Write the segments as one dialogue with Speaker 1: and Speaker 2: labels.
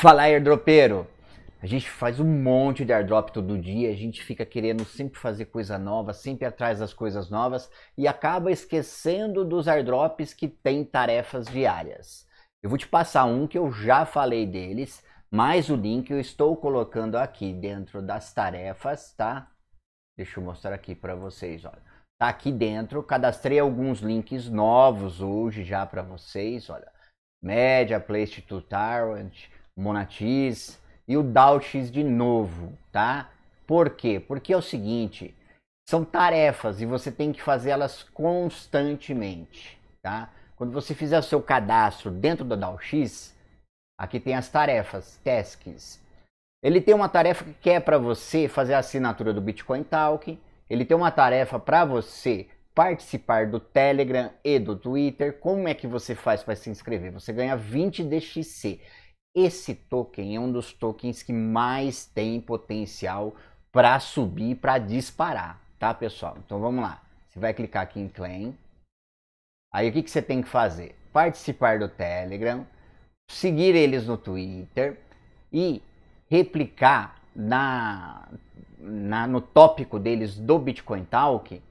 Speaker 1: Fala airdropeiro! A gente faz um monte de airdrop todo dia, a gente fica querendo sempre fazer coisa nova, sempre atrás das coisas novas e acaba esquecendo dos airdrops que têm tarefas diárias. Eu vou te passar um que eu já falei deles, mais o link eu estou colocando aqui dentro das tarefas, tá? Deixa eu mostrar aqui para vocês, olha. Tá aqui dentro, cadastrei alguns links novos hoje já para vocês, olha. Media Place Tutorial Tyrant, Monatis e o DAOX de novo, tá? Por quê? Porque é o seguinte, são tarefas e você tem que fazê-las constantemente, tá? Quando você fizer o seu cadastro dentro do DAOX, aqui tem as tarefas, tasks. Ele tem uma tarefa que é para você fazer a assinatura do Bitcoin Talk, ele tem uma tarefa para você participar do Telegram e do Twitter. Como é que você faz para se inscrever? Você ganha 20 DXC. Esse token é um dos tokens que mais tem potencial para subir, para disparar, tá pessoal? Então vamos lá. Você vai clicar aqui em claim. Aí o que, que você tem que fazer? Participar do Telegram, seguir eles no Twitter e replicar na, na no tópico deles do Bitcoin Talk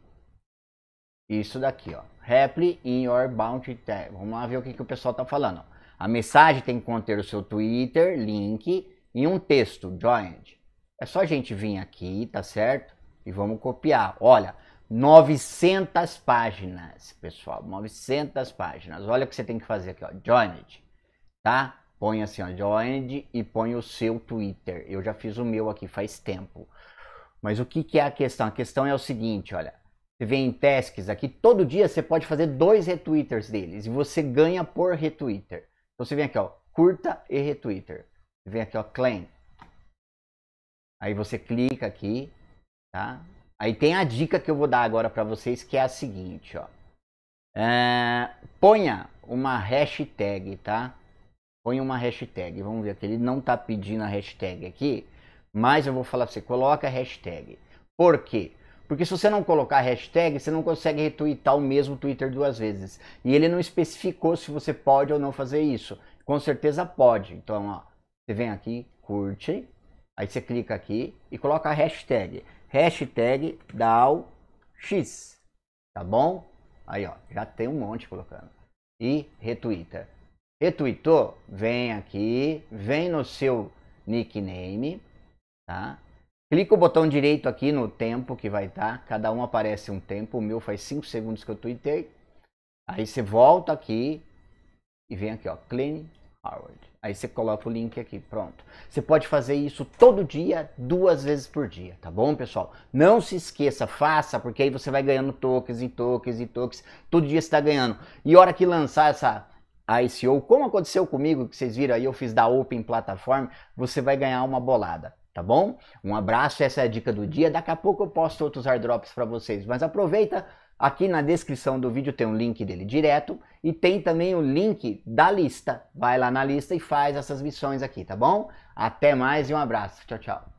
Speaker 1: isso daqui, ó. reply in your bounty tag. Vamos lá ver o que, que o pessoal tá falando. A mensagem tem que conter o seu Twitter, link e um texto, joined. É só a gente vir aqui, tá certo? E vamos copiar. Olha, 900 páginas, pessoal, 900 páginas. Olha o que você tem que fazer aqui, ó, joined, tá? Põe assim, ó, joined e põe o seu Twitter. Eu já fiz o meu aqui faz tempo. Mas o que, que é a questão? A questão é o seguinte, olha, você vem em tasks aqui, todo dia você pode fazer dois retweeters deles e você ganha por retweeter. Então você vem aqui, ó, curta e retweeter. Vem aqui, ó, claim. Aí você clica aqui, tá? Aí tem a dica que eu vou dar agora para vocês, que é a seguinte, ó. É, ponha uma hashtag, tá? Põe uma hashtag. Vamos ver que ele não tá pedindo a hashtag aqui, mas eu vou falar pra você, coloca a hashtag. Por quê? Porque se você não colocar hashtag, você não consegue retweetar o mesmo Twitter duas vezes. E ele não especificou se você pode ou não fazer isso. Com certeza pode. Então, ó, você vem aqui, curte, aí você clica aqui e coloca a hashtag. Hashtag DAOX, tá bom? Aí, ó, já tem um monte colocando. E retweeta. Retweetou? Vem aqui, vem no seu nickname, tá? Clica o botão direito aqui no tempo que vai estar. Tá. Cada um aparece um tempo. O meu faz 5 segundos que eu tuitei. Aí você volta aqui e vem aqui, ó, Clean Howard. Aí você coloca o link aqui, pronto. Você pode fazer isso todo dia, duas vezes por dia, tá bom, pessoal? Não se esqueça, faça, porque aí você vai ganhando tokens e tokens e tokens. Todo dia você está ganhando. E hora que lançar essa a ICO, como aconteceu comigo, que vocês viram aí, eu fiz da Open Platform, você vai ganhar uma bolada. Tá bom? Um abraço, essa é a dica do dia. Daqui a pouco eu posto outros airdrops para vocês, mas aproveita Aqui na descrição do vídeo tem um link dele direto e tem também o link da lista. Vai lá na lista e faz essas missões aqui, tá bom? Até mais e um abraço. Tchau, tchau.